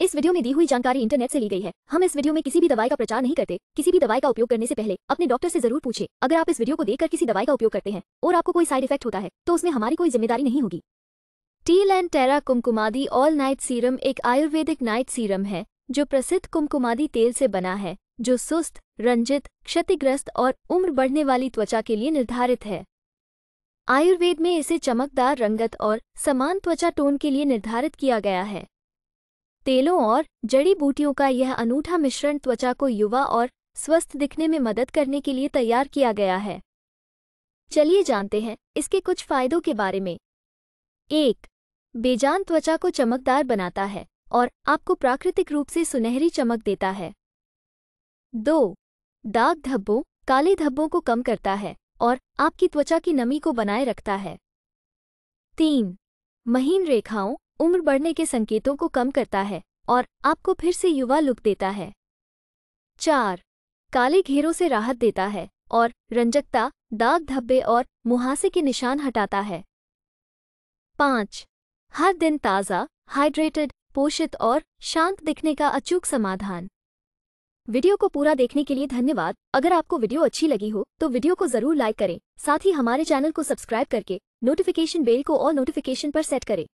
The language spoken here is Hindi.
इस वीडियो में दी हुई जानकारी इंटरनेट से ली गई है हम इस वीडियो में किसी भी दवाई का प्रचार नहीं करते किसी भी दवाई का उपयोग करने से पहले अपने डॉक्टर से जरूर पूछे अगर आप इस वीडियो को देखकर किसी दवाई का उपयोग करते हैं और आपको कोई साइड इफेक्ट होता है तो उसमें हमारी कोई जिम्मेदारी नहीं होगी Teal and Terra Kumkumadi all night serum एक आयुर्वेदिक नाइट सीरम है जो प्रसिद्ध कुमकुमादी तेल से बना है जो सुस्त रंजित क्षतिग्रस्त और उम्र बढ़ने वाली त्वचा के लिए निर्धारित है आयुर्वेद में इसे चमकदार रंगत और समान त्वचा टोन के लिए निर्धारित किया गया है तेलों और जड़ी बूटियों का यह अनूठा मिश्रण त्वचा को युवा और स्वस्थ दिखने में मदद करने के लिए तैयार किया गया है चलिए जानते हैं इसके कुछ फायदों के बारे में एक बेजान त्वचा को चमकदार बनाता है और आपको प्राकृतिक रूप से सुनहरी चमक देता है दो दाग धब्बों काले धब्बों को कम करता है और आपकी त्वचा की नमी को बनाए रखता है तीन महीन रेखाओं उम्र बढ़ने के संकेतों को कम करता है और आपको फिर से युवा लुक देता है चार काले घेरों से राहत देता है और रंजकता दाग धब्बे और मुहासे के निशान हटाता है पाँच हर दिन ताज़ा हाइड्रेटेड पोषित और शांत दिखने का अचूक समाधान वीडियो को पूरा देखने के लिए धन्यवाद अगर आपको वीडियो अच्छी लगी हो तो वीडियो को जरूर लाइक करें साथ ही हमारे चैनल को सब्सक्राइब करके नोटिफिकेशन बेल को और नोटिफिकेशन पर सेट करें